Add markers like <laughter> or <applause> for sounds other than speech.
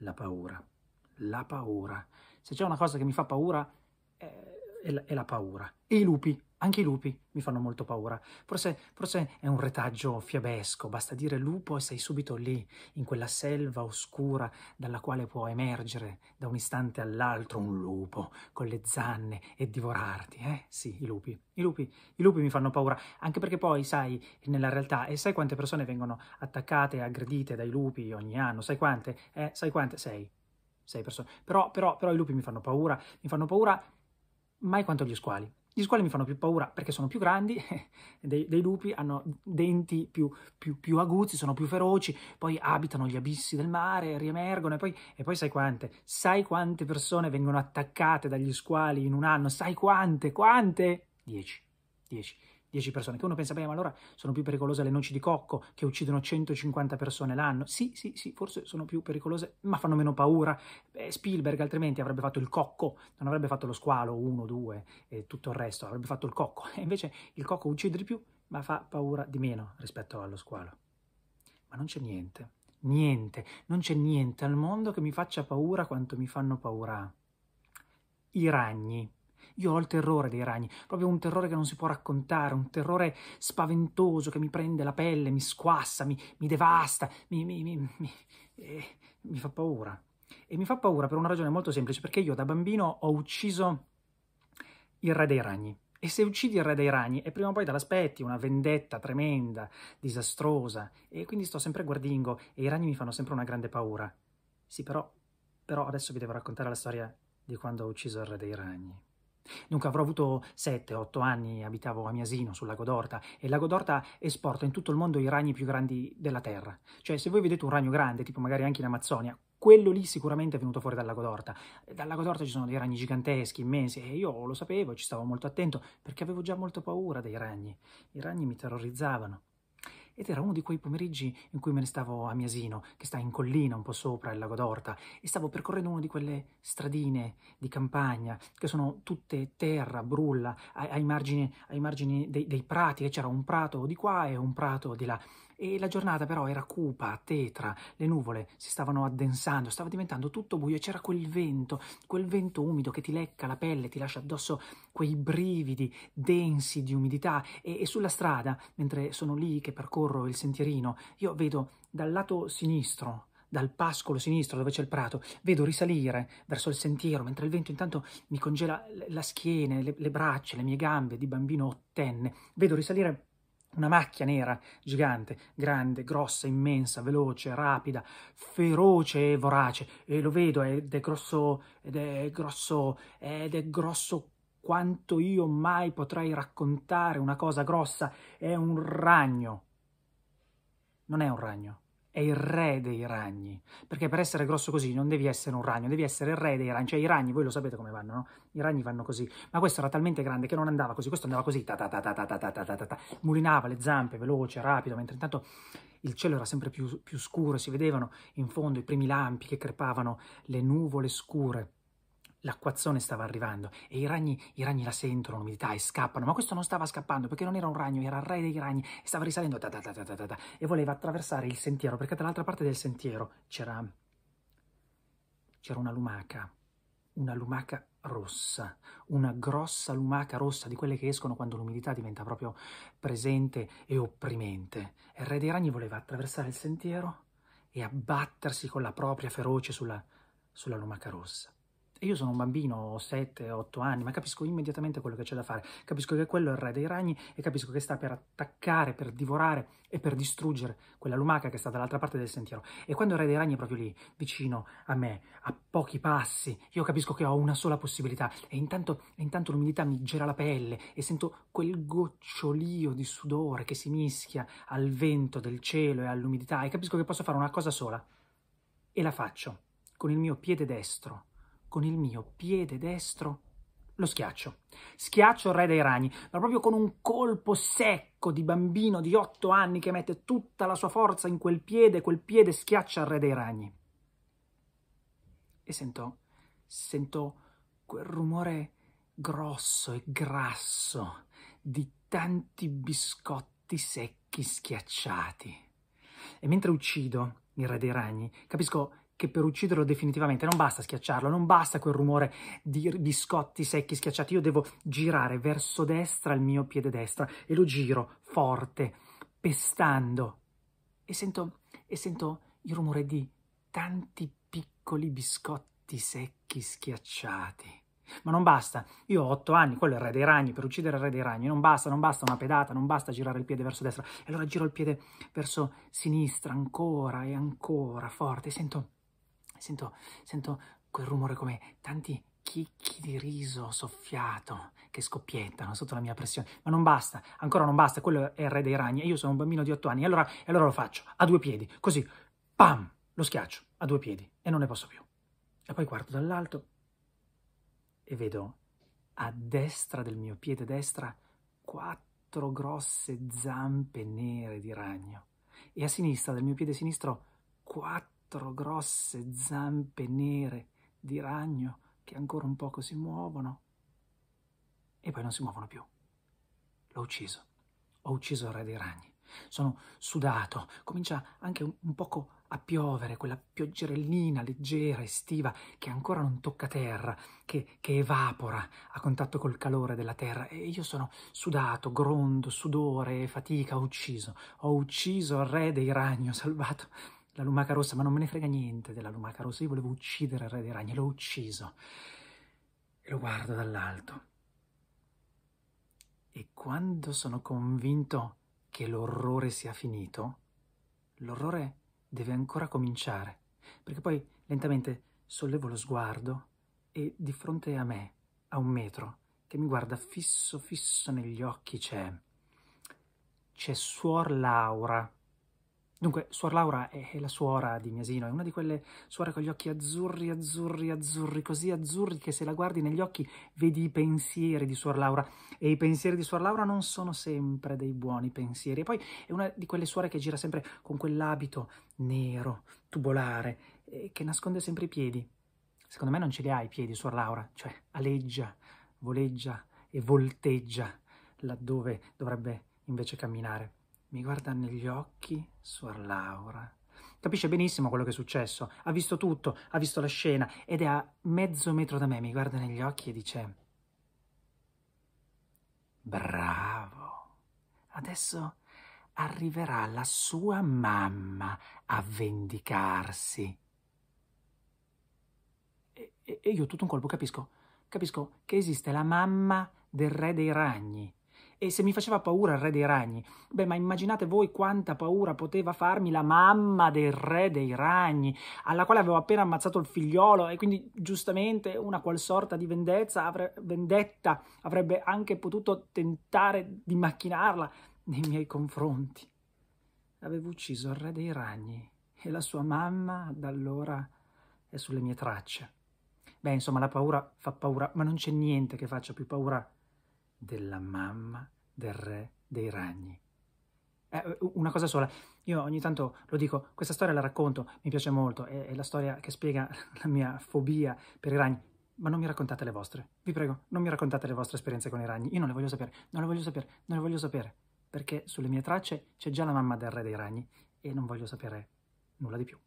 la paura. La paura. Se c'è una cosa che mi fa paura, eh, è la, paura. E i lupi, anche i lupi mi fanno molto paura. Forse, forse, è un retaggio fiabesco, basta dire lupo e sei subito lì, in quella selva oscura dalla quale può emergere da un istante all'altro un lupo con le zanne e divorarti. Eh sì, i lupi. I lupi, i lupi mi fanno paura, anche perché poi sai, nella realtà, e sai quante persone vengono attaccate e aggredite dai lupi ogni anno? Sai quante? Eh, sai quante? Sei. Sei persone. Però, però, però i lupi mi fanno paura, mi fanno paura mai quanto gli squali. Gli squali mi fanno più paura perché sono più grandi <laughs> dei, dei lupi, hanno denti più, più, più, aguzzi, sono più feroci, poi abitano gli abissi del mare, riemergono e poi, e poi sai quante, sai quante persone vengono attaccate dagli squali in un anno, sai quante, quante? Dieci, dieci. 10 persone, che uno pensa, beh, ma allora sono più pericolose le noci di cocco che uccidono 150 persone l'anno. Sì, sì, sì, forse sono più pericolose, ma fanno meno paura. Eh, Spielberg altrimenti avrebbe fatto il cocco, non avrebbe fatto lo squalo 1, 2 e tutto il resto, avrebbe fatto il cocco. <laughs> E invece il cocco uccide di più, ma fa paura di meno rispetto allo squalo. Ma non c'è niente, niente, non c'è niente al mondo che mi faccia paura quanto mi fanno paura i ragni. Io ho il terrore dei ragni, proprio un terrore che non si può raccontare, un terrore spaventoso che mi prende la pelle, mi squassa, mi, mi devasta, mi, mi, eh, mi fa paura. E mi fa paura per una ragione molto semplice, perché io da bambino ho ucciso il re dei ragni. E se uccidi il re dei ragni, e prima o poi te l'aspetti, una vendetta tremenda, disastrosa, e quindi sto sempre guardingo, e i ragni mi fanno sempre una grande paura. Sì, però, però adesso vi devo raccontare la storia di quando ho ucciso il re dei ragni. Dunque avrò avuto 7-8 anni, abitavo a Miasino, sul lago d'Orta, e il lago d'Orta esporta in tutto il mondo i ragni più grandi della Terra. Cioè, se voi vedete un ragno grande, tipo magari anche in Amazzonia, quello lì sicuramente è venuto fuori dal lago d'Orta. Dal lago d'Orta ci sono dei ragni giganteschi, immensi, e io lo sapevo, ci stavo molto attento, perché avevo già molto paura dei ragni. I ragni mi terrorizzavano. Ed era uno di quei pomeriggi in cui me ne stavo a Miasino, che sta in collina un po' sopra il lago d'Orta, e stavo percorrendo una di quelle stradine di campagna che sono tutte terra, brulla, ai, ai margini, ai margini dei, dei prati, e c'era un prato di qua e un prato di là. E la giornata però era cupa, tetra, le nuvole si stavano addensando, stava diventando tutto buio e c'era quel vento, quel vento umido che ti lecca la pelle, ti lascia addosso quei brividi densi di umidità e, e sulla strada, mentre sono lì che percorro il sentierino, io vedo dal lato sinistro dal pascolo sinistro dove c'è il prato, vedo risalire verso il sentiero, mentre il vento intanto mi congela la schiena, le, le braccia, le mie gambe di bambino ottenne, vedo risalire una macchia nera, gigante, grande, grossa, immensa, veloce, rapida, feroce e vorace. E lo vedo ed è grosso, ed è grosso, ed è grosso quanto io mai potrei raccontare una cosa grossa. È un ragno. Non è un ragno è il re dei ragni, perché per essere grosso così non devi essere un ragno, devi essere il re dei ragni, cioè i ragni, voi lo sapete come vanno, no? I ragni vanno così, ma questo era talmente grande che non andava così, questo andava così, ta ta ta ta ta ta ta ta ta, mulinava le zampe, veloce, rapido, mentre intanto il cielo era sempre più, più scuro, si vedevano in fondo i primi lampi che crepavano, le nuvole scure, L'acquazzone stava arrivando e i ragni, i ragni la sentono l'umidità e scappano, ma questo non stava scappando perché non era un ragno, era il re dei ragni e stava risalendo da, da, da, e voleva attraversare il sentiero perché dall'altra parte del sentiero c'era c'era una lumaca, una lumaca rossa, una grossa lumaca rossa di quelle che escono quando l'umidità diventa proprio presente e opprimente. E il re dei ragni voleva attraversare il sentiero e abbattersi con la propria feroce sulla, sulla lumaca rossa. E io sono un bambino, ho 7, 8 anni, ma capisco immediatamente quello che c'è da fare. Capisco che quello è il re dei ragni e capisco che sta per attaccare, per divorare e per distruggere quella lumaca che sta dall'altra parte del sentiero. E quando il re dei ragni è proprio lì, vicino a me, a pochi passi, io capisco che ho una sola possibilità. E intanto, intanto l'umidità mi gela la pelle e sento quel gocciolio di sudore che si mischia al vento del cielo e all'umidità e capisco che posso fare una cosa sola. E la faccio con il mio piede destro con il mio piede destro lo schiaccio. Schiaccio il re dei ragni, ma proprio con un colpo secco di bambino di otto anni che mette tutta la sua forza in quel piede, quel piede schiaccia il re dei ragni. E sento, sentò quel rumore grosso e grasso di tanti biscotti secchi schiacciati. E mentre uccido il re dei ragni, capisco che per ucciderlo definitivamente non basta schiacciarlo, non basta quel rumore di biscotti secchi schiacciati, io devo girare verso destra il mio piede destra e lo giro forte, pestando e sento, e sento il rumore di tanti piccoli biscotti secchi schiacciati. Ma non basta, io ho otto anni, quello è il re dei ragni, per uccidere il re dei ragni, non basta, non basta una pedata, non basta girare il piede verso destra. E allora giro il piede verso sinistra ancora e ancora forte e sento Sento, sento quel rumore come tanti chicchi di riso soffiato che scoppiettano sotto la mia pressione. Ma non basta, ancora non basta, quello è il re dei ragni e io sono un bambino di otto anni. E allora, e allora lo faccio, a due piedi, così, pam, lo schiaccio, a due piedi, e non ne posso più. E poi guardo dall'alto e vedo a destra del mio piede destra quattro grosse zampe nere di ragno e a sinistra del mio piede sinistro quattro quattro grosse zampe nere di ragno che ancora un poco si muovono e poi non si muovono più. L'ho ucciso. Ho ucciso il re dei ragni. Sono sudato. Comincia anche un, un poco a piovere, quella pioggerellina leggera, estiva, che ancora non tocca terra, che, che, evapora a contatto col calore della terra. E io sono sudato, grondo, sudore, fatica, ho ucciso. Ho ucciso il re dei ragni, ho salvato la lumaca rossa, ma non me ne frega niente della lumaca rossa, io volevo uccidere il re dei ragni, l'ho ucciso. E lo guardo dall'alto. E quando sono convinto che l'orrore sia finito, l'orrore deve ancora cominciare, perché poi lentamente sollevo lo sguardo e di fronte a me, a un metro, che mi guarda fisso fisso negli occhi, c'è... c'è Suor Laura, Dunque, Suor Laura è, la suora di Miasino, è una di quelle suore con gli occhi azzurri, azzurri, azzurri, così azzurri che se la guardi negli occhi vedi i pensieri di Suor Laura e i pensieri di Suor Laura non sono sempre dei buoni pensieri. E poi è una di quelle suore che gira sempre con quell'abito nero, tubolare, eh, che nasconde sempre i piedi. Secondo me non ce li ha i piedi, Suor Laura, cioè aleggia, voleggia e volteggia laddove dovrebbe invece camminare mi guarda negli occhi suor Laura. Capisce benissimo quello che è successo, ha visto tutto, ha visto la scena ed è a mezzo metro da me, mi guarda negli occhi e dice Bravo, adesso arriverà la sua mamma a vendicarsi. E, e, e io tutto un colpo capisco, capisco che esiste la mamma del re dei ragni e se mi faceva paura il re dei ragni, beh, ma immaginate voi quanta paura poteva farmi la mamma del re dei ragni, alla quale avevo appena ammazzato il figliolo e quindi giustamente una qual sorta di avre- vendetta avrebbe anche potuto tentare di macchinarla nei miei confronti. Avevo ucciso il re dei ragni e la sua mamma da allora è sulle mie tracce. Beh, insomma, la paura fa paura, ma non c'è niente che faccia più paura della mamma del re dei ragni. Eh, una cosa sola, io ogni tanto lo dico, questa storia la racconto, mi piace molto, è, è la storia che spiega <laughs> la mia fobia per i ragni, ma non mi raccontate le vostre, vi prego, non mi raccontate le vostre esperienze con i ragni, io non le voglio sapere, non le voglio sapere, non le voglio sapere, perché sulle mie tracce c'è già la mamma del re dei ragni e non voglio sapere nulla di più.